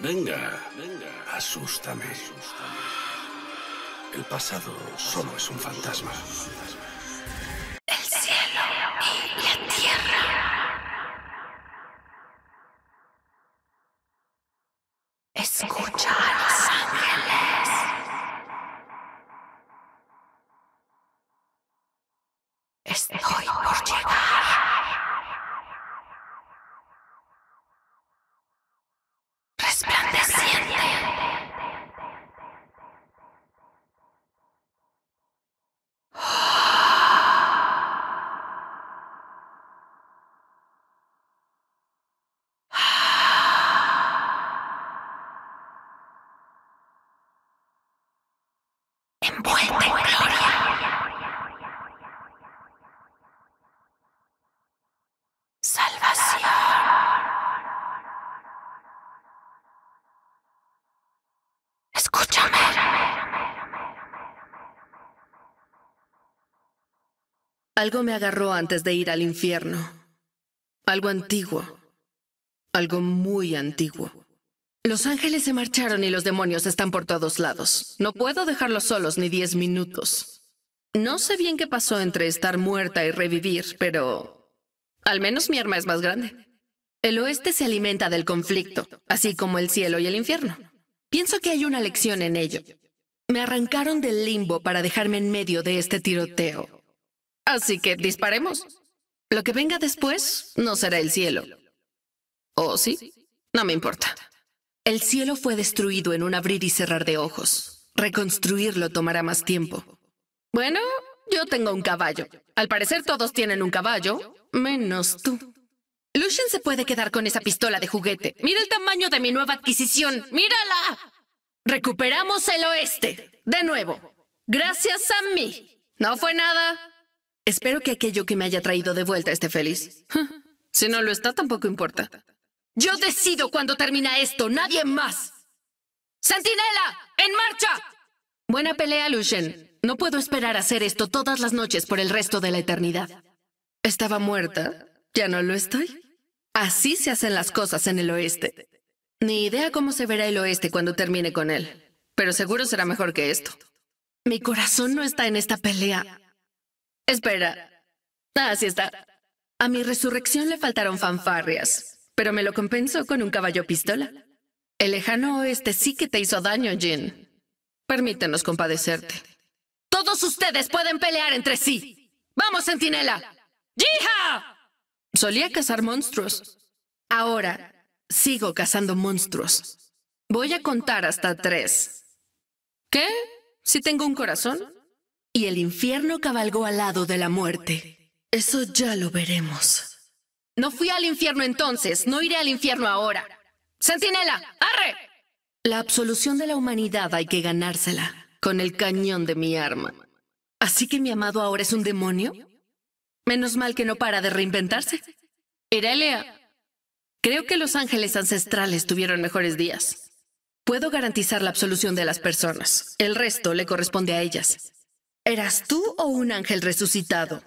Venga, venga, asústame. El pasado solo es un fantasma. El cielo y la tierra. Escucha. envuelta gloria. Salvación. Escúchame. Algo me agarró antes de ir al infierno. Algo antiguo. Algo muy antiguo. Los ángeles se marcharon y los demonios están por todos lados. No puedo dejarlos solos ni diez minutos. No sé bien qué pasó entre estar muerta y revivir, pero... Al menos mi arma es más grande. El oeste se alimenta del conflicto, así como el cielo y el infierno. Pienso que hay una lección en ello. Me arrancaron del limbo para dejarme en medio de este tiroteo. Así que disparemos. Lo que venga después no será el cielo. ¿O sí? No me importa. El cielo fue destruido en un abrir y cerrar de ojos. Reconstruirlo tomará más tiempo. Bueno, yo tengo un caballo. Al parecer todos tienen un caballo, menos tú. Lucien se puede quedar con esa pistola de juguete. Mira el tamaño de mi nueva adquisición. ¡Mírala! Recuperamos el oeste. De nuevo. Gracias a mí. No fue nada. Espero que aquello que me haya traído de vuelta esté feliz. si no lo está, tampoco importa. Yo decido cuando termina esto, nadie más. ¡Sentinela, ¡En marcha! Buena pelea, Lucien. No puedo esperar a hacer esto todas las noches por el resto de la eternidad. Estaba muerta. ¿Ya no lo estoy? Así se hacen las cosas en el oeste. Ni idea cómo se verá el oeste cuando termine con él, pero seguro será mejor que esto. Mi corazón no está en esta pelea. Espera. Así ah, está. A mi resurrección le faltaron fanfarrias, pero me lo compensó con un caballo pistola. El lejano oeste sí que te hizo daño, Jin. Permítenos compadecerte. Todos ustedes pueden pelear entre sí. ¡Vamos, centinela! ¡Jija! Solía cazar monstruos. Ahora sigo cazando monstruos. Voy a contar hasta tres. ¿Qué? ¿Si tengo un corazón? Y el infierno cabalgó al lado de la muerte. Eso ya lo veremos. No fui al infierno entonces, no iré al infierno ahora. ¡Sentinela, ¡Arre! La absolución de la humanidad hay que ganársela con el cañón de mi arma. ¿Así que mi amado ahora es un demonio? Menos mal que no para de reinventarse. Irelia, creo que los ángeles ancestrales tuvieron mejores días. Puedo garantizar la absolución de las personas. El resto le corresponde a ellas. ¿Eras tú o un ángel resucitado?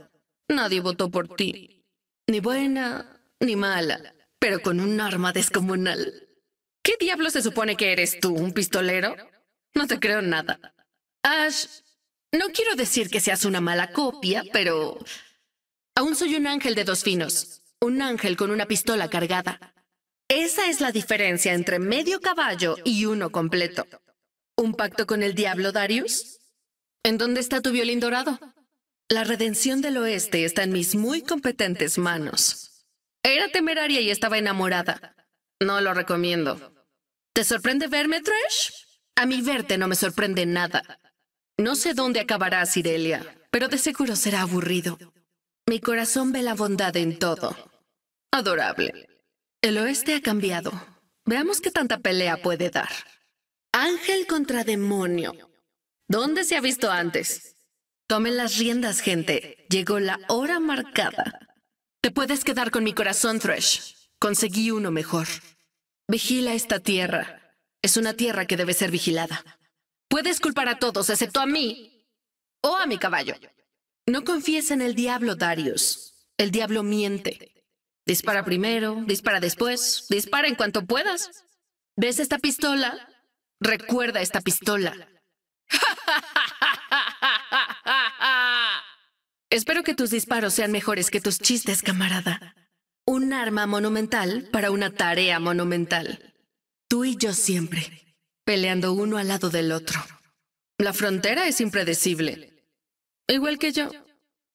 Nadie votó por ti. Ni buena, ni mala, pero con un arma descomunal. ¿Qué diablo se supone que eres tú, un pistolero? No te creo nada. Ash, no quiero decir que seas una mala copia, pero... Aún soy un ángel de dos finos. Un ángel con una pistola cargada. Esa es la diferencia entre medio caballo y uno completo. ¿Un pacto con el diablo, Darius? ¿En dónde está tu violín dorado? La redención del oeste está en mis muy competentes manos. Era temeraria y estaba enamorada. No lo recomiendo. ¿Te sorprende verme, Trash? A mí verte no me sorprende nada. No sé dónde acabarás, Sirelia pero de seguro será aburrido. Mi corazón ve la bondad en todo. Adorable. El oeste ha cambiado. Veamos qué tanta pelea puede dar. Ángel contra demonio. ¿Dónde se ha visto antes? Tomen las riendas, gente. Llegó la hora marcada. Te puedes quedar con mi corazón, Thresh. Conseguí uno mejor. Vigila esta tierra. Es una tierra que debe ser vigilada. Puedes culpar a todos, excepto a mí o a mi caballo. No confíes en el diablo, Darius. El diablo miente. Dispara primero, dispara después, dispara en cuanto puedas. ¿Ves esta pistola? Recuerda esta pistola. Espero que tus disparos sean mejores que tus chistes, camarada. Un arma monumental para una tarea monumental. Tú y yo siempre, peleando uno al lado del otro. La frontera es impredecible. Igual que yo.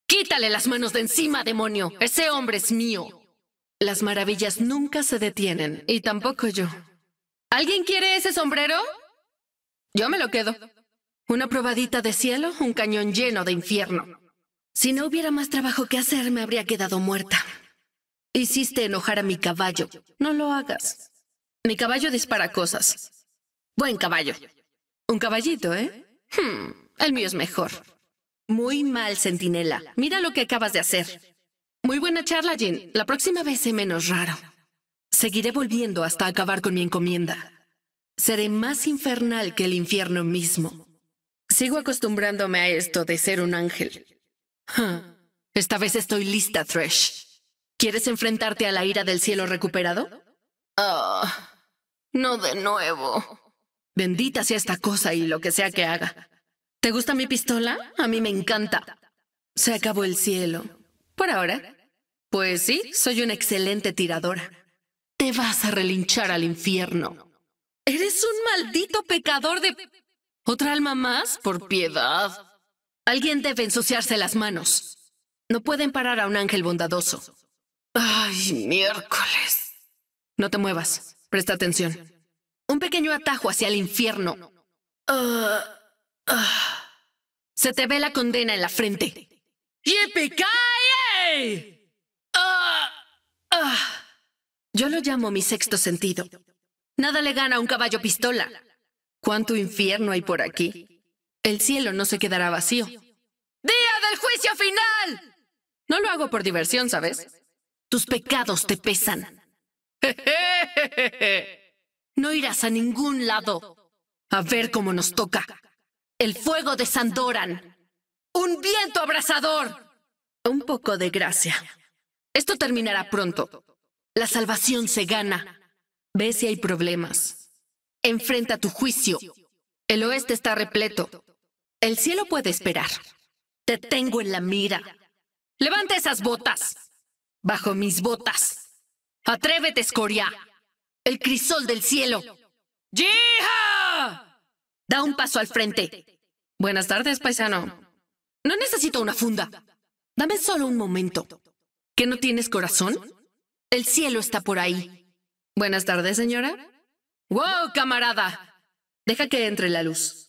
Quítale las manos de encima, demonio. Ese hombre es mío. Las maravillas nunca se detienen, y tampoco yo. ¿Alguien quiere ese sombrero? Yo me lo quedo. Una probadita de cielo, un cañón lleno de infierno. Si no hubiera más trabajo que hacer, me habría quedado muerta. Hiciste enojar a mi caballo. No lo hagas. Mi caballo dispara cosas. Buen caballo. Un caballito, ¿eh? Hmm, el mío es mejor. Muy mal, sentinela. Mira lo que acabas de hacer. Muy buena charla, Jean. La próxima vez sé menos raro. Seguiré volviendo hasta acabar con mi encomienda. Seré más infernal que el infierno mismo. Sigo acostumbrándome a esto de ser un ángel. Esta vez estoy lista, Thresh. ¿Quieres enfrentarte a la ira del cielo recuperado? Ah, no de nuevo. Bendita sea esta cosa y lo que sea que haga. ¿Te gusta mi pistola? A mí me encanta. Se acabó el cielo. Por ahora. Pues sí, soy una excelente tiradora. Te vas a relinchar al infierno. Eres un maldito pecador de... ¿Otra alma más? Por piedad. Alguien debe ensuciarse las manos. No pueden parar a un ángel bondadoso. Ay, miércoles. No te muevas. Presta atención. Un pequeño atajo hacia el infierno. Ah, ah. Se te ve la condena en la frente. yippee ah, Yo lo llamo mi sexto sentido. Nada le gana a un caballo pistola. ¿Cuánto infierno hay por aquí? El cielo no se quedará vacío. ¡Día del juicio final! No lo hago por diversión, ¿sabes? Tus pecados te pesan. No irás a ningún lado. A ver cómo nos toca. El fuego de Sandoran. Un viento abrasador. Un poco de gracia. Esto terminará pronto. La salvación se gana. Ve si hay problemas. Enfrenta tu juicio. El oeste está repleto. El cielo puede esperar. Te tengo en la mira. Levanta esas botas. Bajo mis botas. Atrévete, escoria. El crisol del cielo. ¡Jija! Da un paso al frente. Buenas tardes, paisano. No necesito una funda. Dame solo un momento. ¿Que no tienes corazón? El cielo está por ahí. Buenas tardes, señora. ¡Wow, camarada! Deja que entre la luz.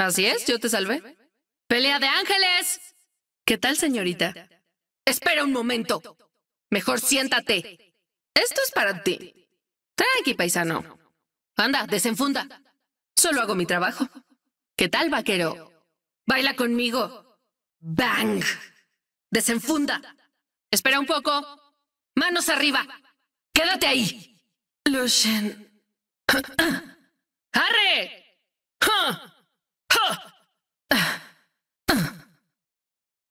Así es, yo te salvé. ¡Pelea de ángeles! ¿Qué tal, señorita? Espera un momento. Mejor siéntate. Esto es para ti. Tranqui, paisano. Anda, desenfunda. Solo hago mi trabajo. ¿Qué tal, vaquero? Baila conmigo. Bang. Desenfunda. Espera un poco. Manos arriba. Quédate ahí. Lucien. ¡Arre! 哈